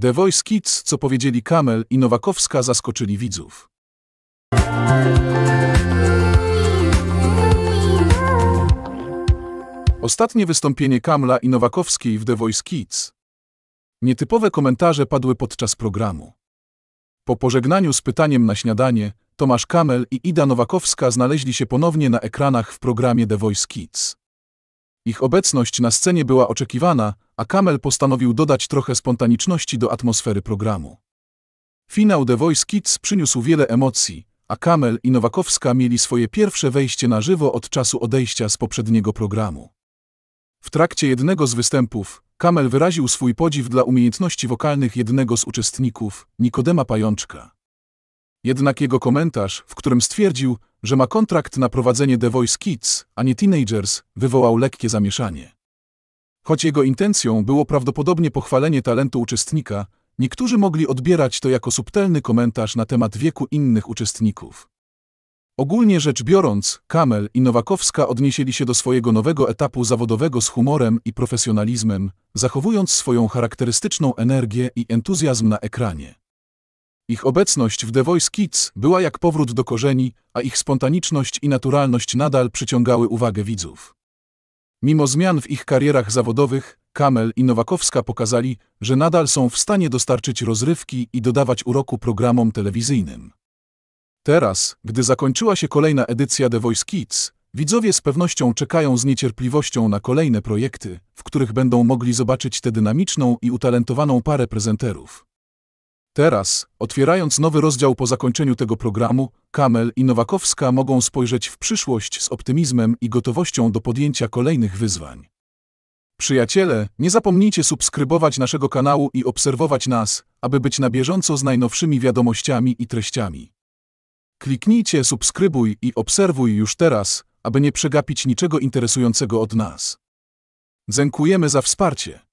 The Voice Kids, co powiedzieli Kamel i Nowakowska, zaskoczyli widzów. Ostatnie wystąpienie Kamla i Nowakowskiej w The Voice Kids. Nietypowe komentarze padły podczas programu. Po pożegnaniu z pytaniem na śniadanie, Tomasz Kamel i Ida Nowakowska znaleźli się ponownie na ekranach w programie The Voice Kids. Ich obecność na scenie była oczekiwana, a Kamel postanowił dodać trochę spontaniczności do atmosfery programu. Finał The Voice Kids przyniósł wiele emocji, a Kamel i Nowakowska mieli swoje pierwsze wejście na żywo od czasu odejścia z poprzedniego programu. W trakcie jednego z występów Kamel wyraził swój podziw dla umiejętności wokalnych jednego z uczestników, Nikodema Pajączka. Jednak jego komentarz, w którym stwierdził, że ma kontrakt na prowadzenie The Voice Kids, a nie Teenagers, wywołał lekkie zamieszanie. Choć jego intencją było prawdopodobnie pochwalenie talentu uczestnika, niektórzy mogli odbierać to jako subtelny komentarz na temat wieku innych uczestników. Ogólnie rzecz biorąc, Kamel i Nowakowska odnieśli się do swojego nowego etapu zawodowego z humorem i profesjonalizmem, zachowując swoją charakterystyczną energię i entuzjazm na ekranie. Ich obecność w The Voice Kids była jak powrót do korzeni, a ich spontaniczność i naturalność nadal przyciągały uwagę widzów. Mimo zmian w ich karierach zawodowych, Kamel i Nowakowska pokazali, że nadal są w stanie dostarczyć rozrywki i dodawać uroku programom telewizyjnym. Teraz, gdy zakończyła się kolejna edycja The Voice Kids, widzowie z pewnością czekają z niecierpliwością na kolejne projekty, w których będą mogli zobaczyć tę dynamiczną i utalentowaną parę prezenterów. Teraz, otwierając nowy rozdział po zakończeniu tego programu, Kamel i Nowakowska mogą spojrzeć w przyszłość z optymizmem i gotowością do podjęcia kolejnych wyzwań. Przyjaciele, nie zapomnijcie subskrybować naszego kanału i obserwować nas, aby być na bieżąco z najnowszymi wiadomościami i treściami. Kliknijcie subskrybuj i obserwuj już teraz, aby nie przegapić niczego interesującego od nas. Dziękujemy za wsparcie.